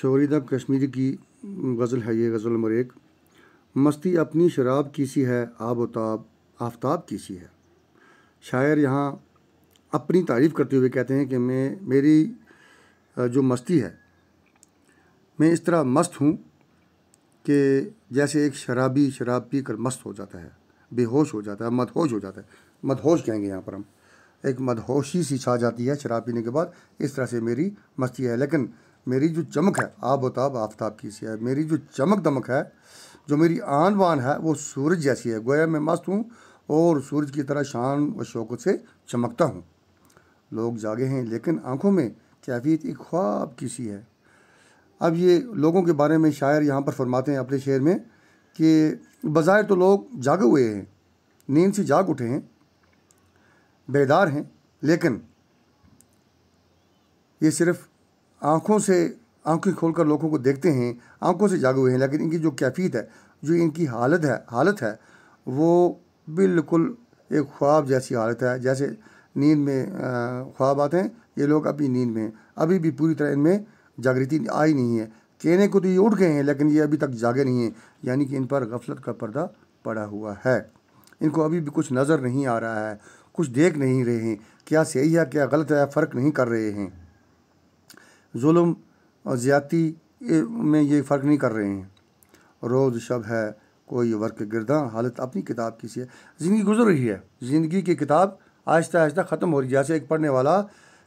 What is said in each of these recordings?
शोरीदब कश्मीर की गज़ल है ये गज़ल नंबर एक मस्ती अपनी शराब की सी है आब ताब आफ्ताब की सी है शायर यहाँ अपनी तारीफ़ करते हुए कहते हैं कि मैं मेरी जो मस्ती है मैं इस तरह मस्त हूँ कि जैसे एक शराबी शराब पी कर मस्त हो जाता है बेहोश हो जाता है मदहोश हो जाता है मदहोश कहेंगे यहाँ पर हम एक मदहोशी सी छा जाती है शराब पीने के बाद इस तरह से मेरी मस्ती है लेकिन मेरी जो चमक है आबोताब आफ्ताब की सी है मेरी जो चमक दमक है जो मेरी आन बान है वो सूरज जैसी है गोया मैं मस्त हूँ और सूरज की तरह शान व शौक से चमकता हूँ लोग जागे हैं लेकिन आंखों में कैफियत एक ख्वाब की सी है अब ये लोगों के बारे में शायर यहाँ पर फरमाते हैं अपने शेर में कि बाज़ार तो लोग जागे हुए हैं नींद से जाग उठे हैं बेदार हैं लेकिन ये सिर्फ़ आँखों से खोल खोलकर लोगों को देखते हैं आँखों से जागे हुए हैं लेकिन इनकी जो कैफियत है जो इनकी हालत है हालत है वो बिल्कुल एक ख्वाब जैसी हालत है जैसे नींद में ख्वाब आते हैं ये लोग अभी नींद में अभी भी पूरी तरह इनमें जागृति आई नहीं है कहने को तो ये उठ गए हैं लेकिन ये अभी तक जागे नहीं हैं यानी कि इन पर गफलत का पर्दा पड़ा हुआ है इनको अभी भी कुछ नज़र नहीं आ रहा है कुछ देख नहीं रहे हैं क्या सही है क्या गलत है फ़र्क नहीं कर रहे हैं जुल्म और ज़्यादती में ये फ़र्क नहीं कर रहे हैं रोज़ शब है कोई वर्क गिरदा हालत अपनी किताब की सी है ज़िंदगी गुजर रही है ज़िंदगी की किताब आहिस्ता आहिस्ता ख़त्म हो रही है जैसे एक पढ़ने वाला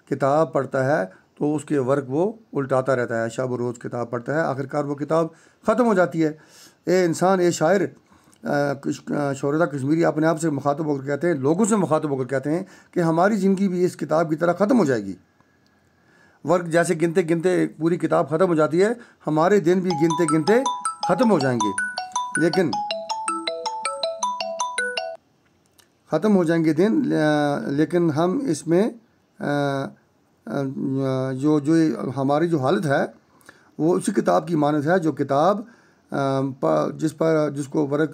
किताब पढ़ता है तो उसके वर्क वो उल्टाता रहता है शब रोज़ किताब पढ़ता है आखिरकार वो किताब ख़त्म हो जाती है ए इंसान ए शायर शोरदा कश्मीरी अपने आप से मुखातब होकर कहते हैं लोगों से मुखातब होकर कहते हैं कि हमारी ज़िंदगी भी इस किताब की तरह ख़त्म हो जाएगी वर्क जैसे गिनते गिनते पूरी किताब ख़त्म हो जाती है हमारे दिन भी गिनते गिनते ख़त्म हो जाएंगे लेकिन ख़त्म हो जाएंगे दिन लेकिन हम इसमें जो जो हमारी जो हालत है वो उसी किताब की मानत है जो किताब जिस पर जिसको वर्क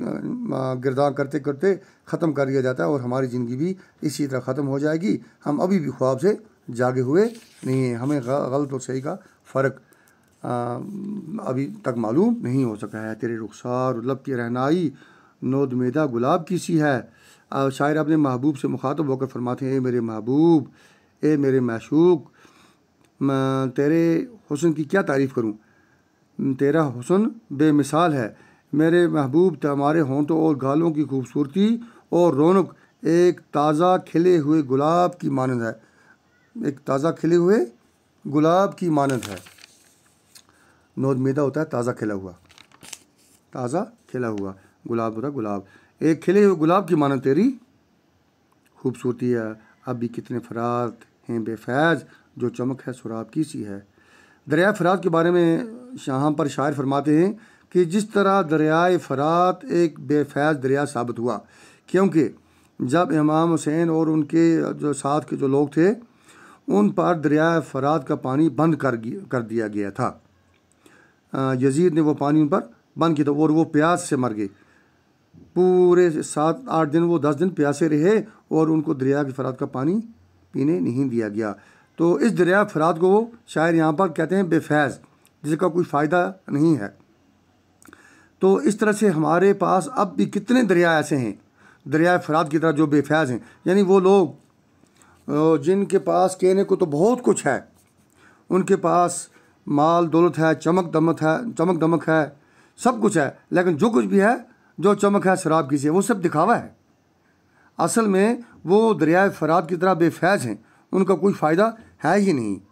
गिरदा करते करते ख़त्म कर दिया जाता है और हमारी ज़िंदगी भी इसी तरह ख़त्म हो जाएगी हम अभी भी ख्वाब से जागे हुए नहीं हैं हमें गलत और सही का फ़र्क अभी तक मालूम नहीं हो सका है तेरे रुखसार लब की रहनाई नोदमेदा गुलाब की सी है शायर अपने महबूब से मुखातब होकर फरमाते हैं ए मेरे महबूब ए मेरे मशूक तेरे हुसन की क्या तारीफ़ करूँ तेरा हुसन बेमिसाल है मेरे महबूब तुम्हारे होंठों और गालों की खूबसूरती और रौनक एक ताज़ा खिले हुए गुलाब की मानंद है एक ताज़ा खिले हुए गुलाब की मानद है नोज मैदा होता है ताज़ा खिला हुआ ताज़ा खिला हुआ गुलाब होता गुलाब एक खिले हुए गुलाब की मानद तेरी खूबसूरती है अब भी कितने फरात हैं बेफैज जो चमक है सुराब की सी है दरिया फरात के बारे में शाहम पर शायर फरमाते हैं कि जिस तरह दरियाए फरात एक बेफैज दरिया साबित हुआ क्योंकि जब इमाम हुसैन और उनके जो साथ के जो लोग थे उन पर दरिया फरात का पानी बंद कर कर दिया गया था यजीद ने वो पानी उन पर बंद किया था और वो प्यास से मर गए पूरे सात आठ दिन वो दस दिन प्यासे रहे और उनको दरिया के फरात का पानी पीने नहीं दिया गया तो इस दरिया फरात को वो शायर यहाँ पर कहते हैं बेफैज़ जिसका कोई फ़ायदा नहीं है तो इस तरह से हमारे पास अब भी कितने दरिया ऐसे हैं दरिया फरात की तरह जो बेफैज़ हैं यानी वो लोग जिनके पास कहने को तो बहुत कुछ है उनके पास माल दौलत है चमक दमक है चमक दमक है सब कुछ है लेकिन जो कुछ भी है जो चमक है शराब की से वो सब दिखावा है असल में वो दरियाए फराब की तरह बेफैज हैं उनका कोई फ़ायदा है ही नहीं